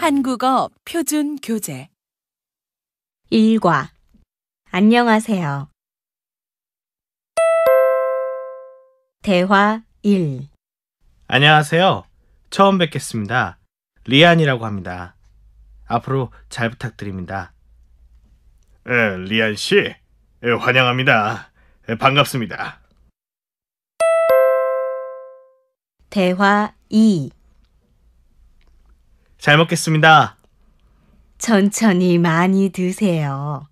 한국어 표준 교재 1과 안녕하세요. 대화 1 안녕하세요. 처음 뵙겠습니다. 리안이라고 합니다. 앞으로 잘 부탁드립니다. 에, 리안 씨, 에, 환영합니다. 에, 반갑습니다. 대화 2잘 먹겠습니다. 천천히 많이 드세요.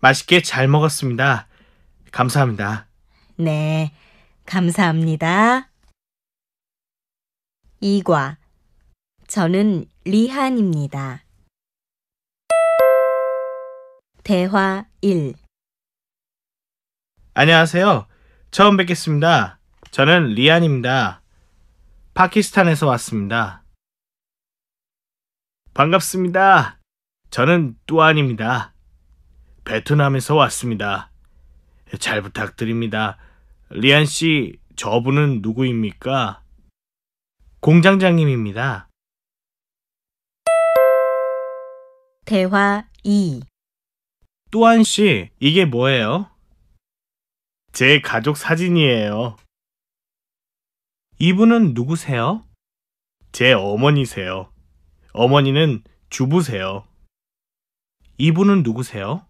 맛있게 잘 먹었습니다. 감사합니다. 네, 감사합니다. 이과. 저는 리한입니다. 대화 1. 안녕하세요. 처음 뵙겠습니다. 저는 리안입니다. 파키스탄에서 왔습니다. 반갑습니다. 저는 뚜안입니다. 베트남에서 왔습니다. 잘 부탁드립니다. 리안 씨, 저분은 누구입니까? 공장장님입니다. 대화 2 또한 씨, 이게 뭐예요? 제 가족 사진이에요. 이분은 누구세요? 제 어머니세요. 어머니는 주부세요. 이분은 누구세요?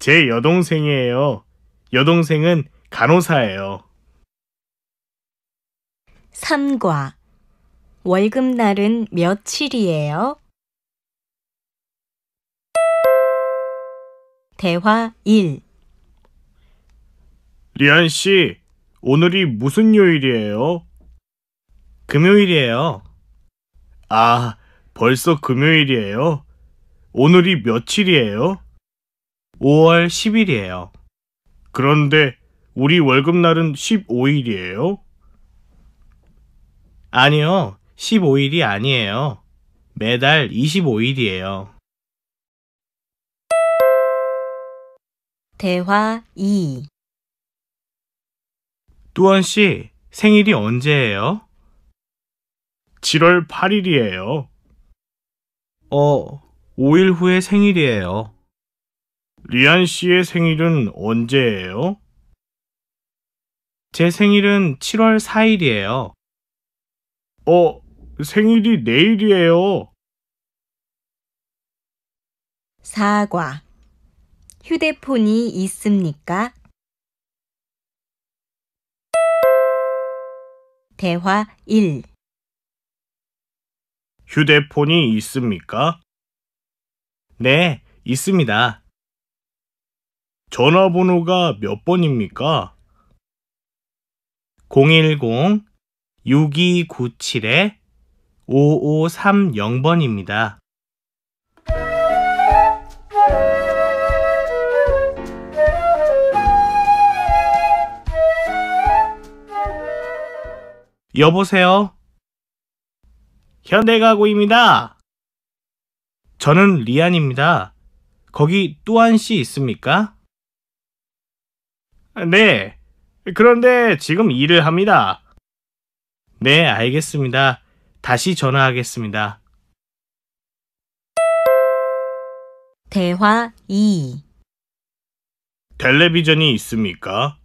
제 여동생이에요. 여동생은 간호사예요. 3과 월급날은 며칠이에요? 대화 1 리안 씨, 오늘이 무슨 요일이에요? 금요일이에요. 아, 벌써 금요일이에요? 오늘이 며칠이에요? 5월 10일이에요. 그런데 우리 월급날은 15일이에요? 아니요, 15일이 아니에요. 매달 25일이에요. 대화 2 뚜원 씨, 생일이 언제예요? 7월 8일이에요. 어, 5일 후에 생일이에요. 리안 씨의 생일은 언제예요? 제 생일은 7월 4일이에요. 어, 생일이 내일이에요. 사과. 휴대폰이 있습니까? 대화 1. 휴대폰이 있습니까? 네, 있습니다. 전화번호가 몇 번입니까? 010-6297-5530번입니다. 여보세요? 현대가구입니다. 저는 리안입니다. 거기 또한 씨 있습니까? 네. 그런데 지금 일을 합니다. 네, 알겠습니다. 다시 전화하겠습니다. 대화 2 텔레비전이 있습니까?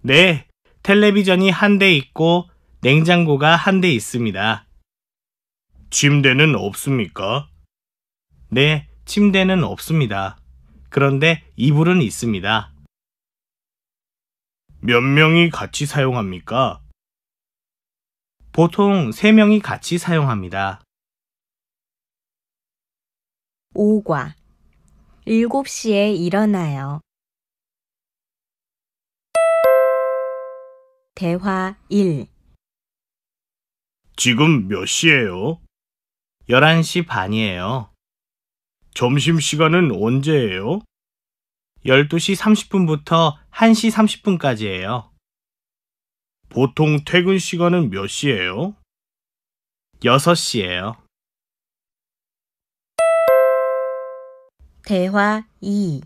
네, 텔레비전이 한 대 있고 냉장고가 한 대 있습니다. 침대는 없습니까? 네, 침대는 없습니다. 그런데 이불은 있습니다. 몇 명이 같이 사용합니까? 보통 3명이 같이 사용합니다. 5과 7시에 일어나요. 대화 1 지금 몇 시예요? 11시 반이에요. 점심시간은 언제예요? 12시 30분부터 1시 30분까지예요. 보통 퇴근 시간은 몇 시예요? 6시예요. 대화 2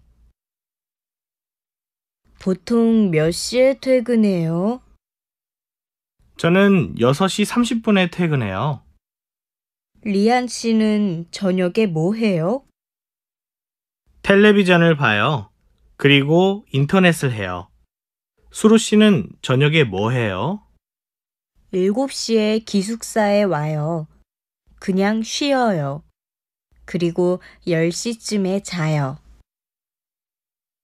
보통 몇 시에 퇴근해요? 저는 6시 30분에 퇴근해요. 리안 씨는 저녁에 뭐 해요? 텔레비전을 봐요. 그리고 인터넷을 해요. 수루 씨는 저녁에 뭐 해요? 7시에 기숙사에 와요. 그냥 쉬어요. 그리고 10시쯤에 자요.